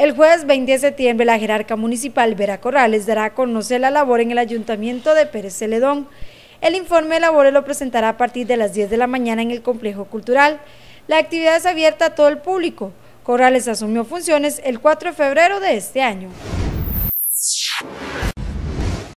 El jueves 20 de septiembre, la jerarca municipal Vera Corrales dará a conocer la labor en el ayuntamiento de Pérez Celedón. El informe de labores lo presentará a partir de las 10 de la mañana en el complejo cultural. La actividad es abierta a todo el público. Corrales asumió funciones el 4 de febrero de este año.